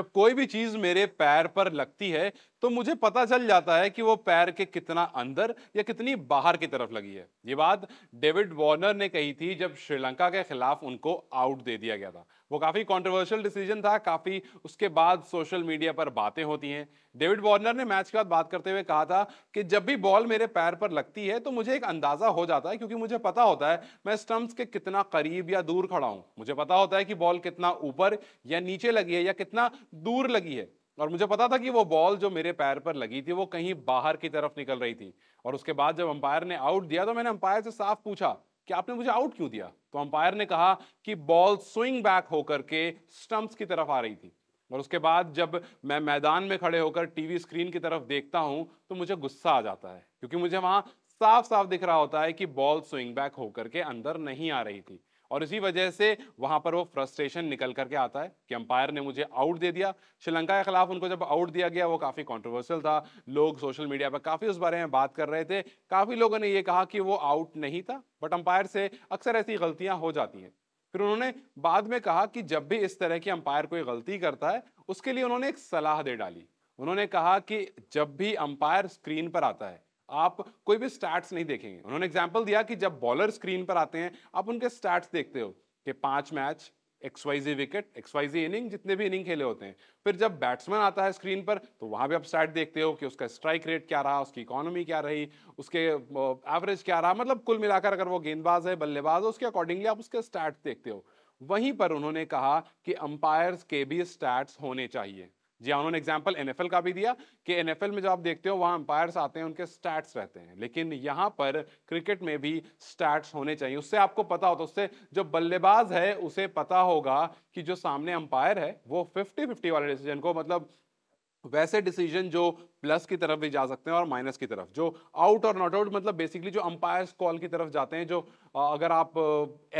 जब कोई भी चीज मेरे पैर पर लगती है तो मुझे पता चल जाता है कि वो पैर के कितना अंदर या कितनी बाहर की तरफ लगी है ये बात डेविड वार्नर ने कही थी जब श्रीलंका के खिलाफ उनको आउट दे दिया गया था वो काफ़ी कॉन्ट्रोवर्शियल डिसीजन था काफ़ी उसके बाद सोशल मीडिया पर बातें होती हैं डेविड वार्नर ने मैच के बाद बात करते हुए कहा था कि जब भी बॉल मेरे पैर पर लगती है तो मुझे एक अंदाज़ा हो जाता है क्योंकि मुझे पता होता है मैं स्टम्प्स के कितना करीब या दूर खड़ा हूँ मुझे पता होता है कि बॉल कितना ऊपर या नीचे लगी है या कितना दूर लगी है और मुझे पता था कि वो बॉल जो मेरे पैर पर लगी थी वो कहीं बाहर की तरफ निकल रही थी और उसके बाद जब अंपायर ने आउट दिया तो मैंने अंपायर से साफ पूछा कि आपने मुझे आउट क्यों दिया तो अंपायर ने कहा कि बॉल स्विंग बैक होकर के स्टंप्स की तरफ आ रही थी और उसके बाद जब मैं मैदान में खड़े होकर टीवी स्क्रीन की तरफ देखता हूं तो मुझे गुस्सा आ जाता है क्योंकि मुझे वहां साफ साफ दिख रहा होता है कि बॉल स्विंग बैक होकर के अंदर नहीं आ रही थी और इसी वजह से वहाँ पर वो फ्रस्ट्रेशन निकल करके आता है कि अंपायर ने मुझे आउट दे दिया श्रीलंका के खिलाफ उनको जब आउट दिया गया वो काफ़ी कॉन्ट्रोवर्सियल था लोग सोशल मीडिया पर काफ़ी उस बारे में बात कर रहे थे काफ़ी लोगों ने ये कहा कि वो आउट नहीं था बट अंपायर से अक्सर ऐसी गलतियाँ हो जाती हैं फिर उन्होंने बाद में कहा कि जब भी इस तरह की अंपायर कोई गलती करता है उसके लिए उन्होंने एक सलाह दे डाली उन्होंने कहा कि जब भी अंपायर स्क्रीन पर आता है आप कोई भी स्टैट्स नहीं देखेंगे उन्होंने एग्जाम्पल दिया कि जब बॉलर स्क्रीन पर आते हैं आप उनके स्टैट्स देखते हो कि पांच match X XYZ wicket X G inning जितने भी इनिंग खेले होते हैं फिर जब बैट्समैन आता है स्क्रीन पर तो वहाँ भी आप स्टैट देखते हो कि उसका स्ट्राइक रेट क्या रहा उसकी इकोनॉमी क्या रही उसके एवरेज क्या रहा मतलब कुल मिलाकर अगर वो गेंदबाज है बल्लेबाज है उसके अकॉर्डिंगली आप उसके स्टैट्स देखते हो वहीं पर उन्होंने कहा कि अंपायर्स के भी स्टैट्स होने चाहिए जी हाँ उन्होंने एग्जाम्पल एन का भी दिया कि एन में जो आप देखते हो वहाँ अंपायर्स आते हैं उनके स्टैट्स रहते हैं लेकिन यहाँ पर क्रिकेट में भी स्टैट्स होने चाहिए उससे आपको पता होता उससे जो बल्लेबाज है उसे पता होगा कि जो सामने अंपायर है वो फिफ्टी फिफ्टी वाले डिसीजन को मतलब वैसे डिसीजन जो प्लस की तरफ भी जा सकते हैं और माइनस की तरफ जो आउट और नॉट आउट मतलब बेसिकली जो अंपायर्स कॉल की तरफ जाते हैं जो अगर आप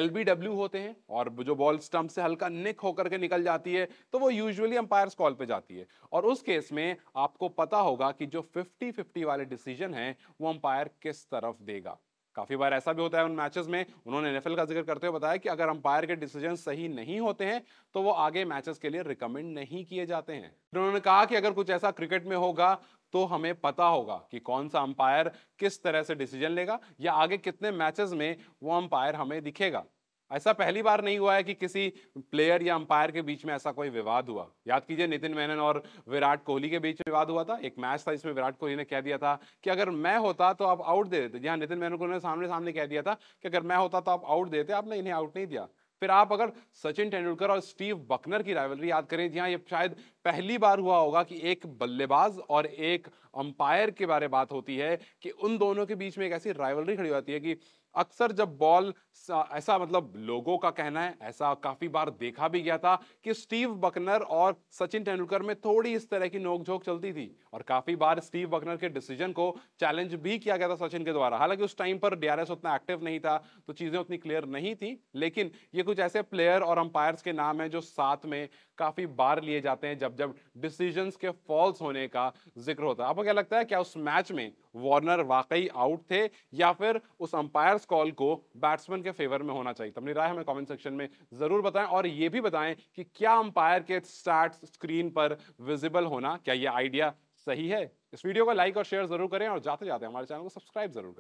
एल होते हैं और जो बॉल स्टंप से हल्का निक होकर के निकल जाती है तो वो यूजुअली अंपायर्स कॉल पे जाती है और उस केस में आपको पता होगा कि जो फिफ्टी फिफ्टी वाले डिसीजन हैं वो अंपायर किस तरफ देगा काफ़ी बार ऐसा भी होता है उन मैचेस में उन्होंने एन का जिक्र करते हुए बताया कि अगर अंपायर के डिसीजन सही नहीं होते हैं तो वो आगे मैचेस के लिए रिकमेंड नहीं किए जाते हैं फिर उन्होंने कहा कि अगर कुछ ऐसा क्रिकेट में होगा तो हमें पता होगा कि कौन सा अंपायर किस तरह से डिसीजन लेगा या आगे कितने मैचेस में वो अंपायर हमें दिखेगा ऐसा पहली बार नहीं हुआ है कि किसी प्लेयर या अंपायर के बीच में ऐसा कोई विवाद हुआ याद कीजिए नितिन मेनन और विराट कोहली के बीच विवाद हुआ था एक मैच था जिसमें विराट कोहली ने कह दिया था कि अगर मैं होता तो आप आउट दे देते जहाँ नितिन मेनन को उन्होंने सामने सामने कह दिया था कि अगर मैं होता तो आप आउट देते आपने इन्हें आउट नहीं दिया फिर आप अगर सचिन तेंदुलकर और स्टीव बकनर की राइवलरी याद करें जहाँ ये शायद पहली बार हुआ होगा कि एक बल्लेबाज और एक अंपायर के बारे बात होती है कि उन दोनों के बीच में एक ऐसी राइवलरी खड़ी होती है कि अक्सर जब बॉल ऐसा मतलब लोगों का कहना है ऐसा काफ़ी बार देखा भी गया था कि स्टीव बकनर और सचिन तेंदुलकर में थोड़ी इस तरह की नोकझोंक चलती थी और काफ़ी बार स्टीव बकनर के डिसीजन को चैलेंज भी किया गया था सचिन के द्वारा हालांकि उस टाइम पर डीआरएस उतना एक्टिव नहीं था तो चीज़ें उतनी क्लियर नहीं थी लेकिन ये कुछ ऐसे प्लेयर और अंपायर्स के नाम हैं जो साथ में काफ़ी बार लिए जाते हैं जब मतलब जब डिसीजन के फॉल्स होने का जिक्र होता है आपको क्या लगता है क्या उस मैच में वार्नर वाकई आउट थे या फिर उस अंपायर्स कॉल को बैट्समैन के फेवर में होना चाहिए अपनी राय हमें कमेंट सेक्शन में ज़रूर बताएं और ये भी बताएं कि क्या अंपायर के स्टार्ट स्क्रीन पर विजिबल होना क्या ये आइडिया सही है इस वीडियो को लाइक और शेयर ज़रूर करें और जाते जाते हमारे चैनल को सब्सक्राइब जरूर करें